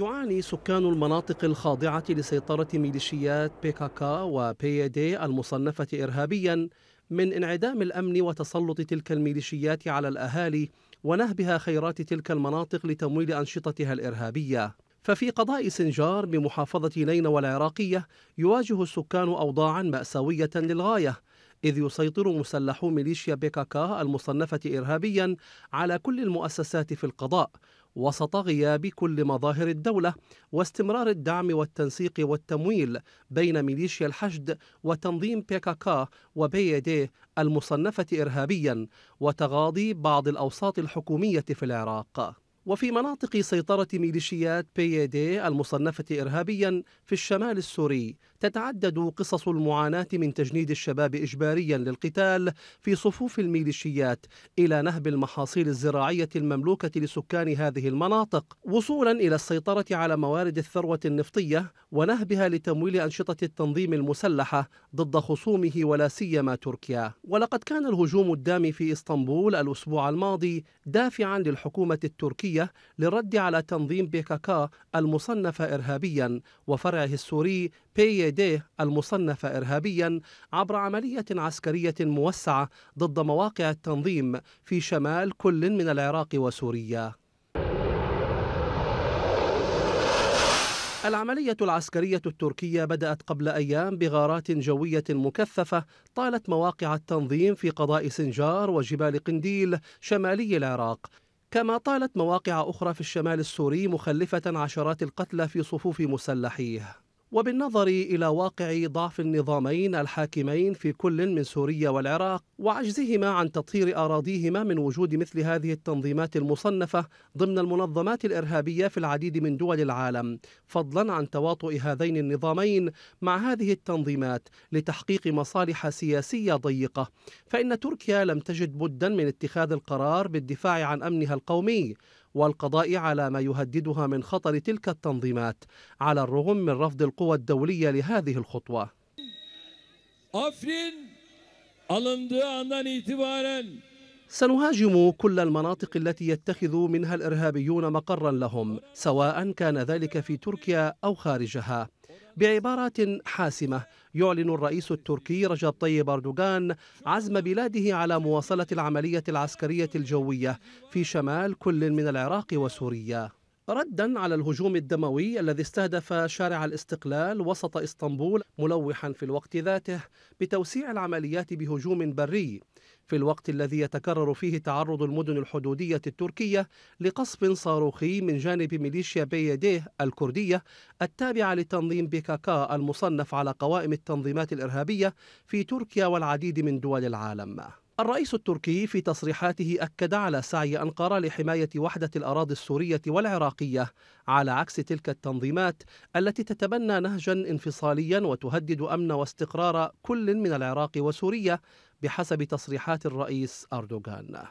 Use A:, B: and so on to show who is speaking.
A: يعاني سكان المناطق الخاضعة لسيطرة ميليشيات PKK وبي دي المصنفة إرهابيا من انعدام الأمن وتسلط تلك الميليشيات على الأهالي ونهبها خيرات تلك المناطق لتمويل أنشطتها الإرهابية ففي قضاء سنجار بمحافظة نينوى العراقية يواجه السكان أوضاعا مأساوية للغاية إذ يسيطر مسلحو ميليشيا بيكاكا المصنفة إرهابيا على كل المؤسسات في القضاء وسط غياب كل مظاهر الدولة واستمرار الدعم والتنسيق والتمويل بين ميليشيا الحشد وتنظيم بيكاكا وبيدي المصنفة إرهابيا وتغاضي بعض الأوساط الحكومية في العراق وفي مناطق سيطرة ميليشيات دي المصنفة إرهابيا في الشمال السوري تتعدد قصص المعاناة من تجنيد الشباب إجباريا للقتال في صفوف الميليشيات إلى نهب المحاصيل الزراعية المملوكة لسكان هذه المناطق وصولا إلى السيطرة على موارد الثروة النفطية ونهبها لتمويل أنشطة التنظيم المسلحة ضد خصومه ولا سيما تركيا ولقد كان الهجوم الدامي في إسطنبول الأسبوع الماضي دافعا للحكومة التركية الدولية للرد على تنظيم بيكاكا المصنف إرهابيا وفرعه السوري بي دي المصنف إرهابيا عبر عملية عسكرية موسعة ضد مواقع التنظيم في شمال كل من العراق وسوريا العملية العسكرية التركية بدأت قبل أيام بغارات جوية مكثفة طالت مواقع التنظيم في قضاء سنجار وجبال قنديل شمالي العراق كما طالت مواقع أخرى في الشمال السوري مخلفة عشرات القتلى في صفوف مسلحيه وبالنظر إلى واقع ضعف النظامين الحاكمين في كل من سوريا والعراق وعجزهما عن تطهير أراضيهما من وجود مثل هذه التنظيمات المصنفة ضمن المنظمات الإرهابية في العديد من دول العالم فضلا عن تواطؤ هذين النظامين مع هذه التنظيمات لتحقيق مصالح سياسية ضيقة فإن تركيا لم تجد بدا من اتخاذ القرار بالدفاع عن أمنها القومي والقضاء على ما يهددها من خطر تلك التنظيمات على الرغم من رفض القوى الدولية لهذه الخطوة Afrin alındığı andan itibaren سنهاجم كل المناطق التي يتخذ منها الارهابيون مقرا لهم سواء كان ذلك في تركيا او خارجها بعبارات حاسمه يعلن الرئيس التركي رجب طيب اردوغان عزم بلاده على مواصله العمليه العسكريه الجويه في شمال كل من العراق وسوريا ردا على الهجوم الدموي الذي استهدف شارع الاستقلال وسط اسطنبول ملوحا في الوقت ذاته بتوسيع العمليات بهجوم بري في الوقت الذي يتكرر فيه تعرض المدن الحدودية التركية لقصف صاروخي من جانب ميليشيا بيديه الكردية التابعة لتنظيم بيكاكا المصنف على قوائم التنظيمات الإرهابية في تركيا والعديد من دول العالم الرئيس التركي في تصريحاته أكد على سعي أنقرة لحماية وحدة الأراضي السورية والعراقية على عكس تلك التنظيمات التي تتبنى نهجا انفصاليا وتهدد أمن واستقرار كل من العراق وسوريا بحسب تصريحات الرئيس أردوغان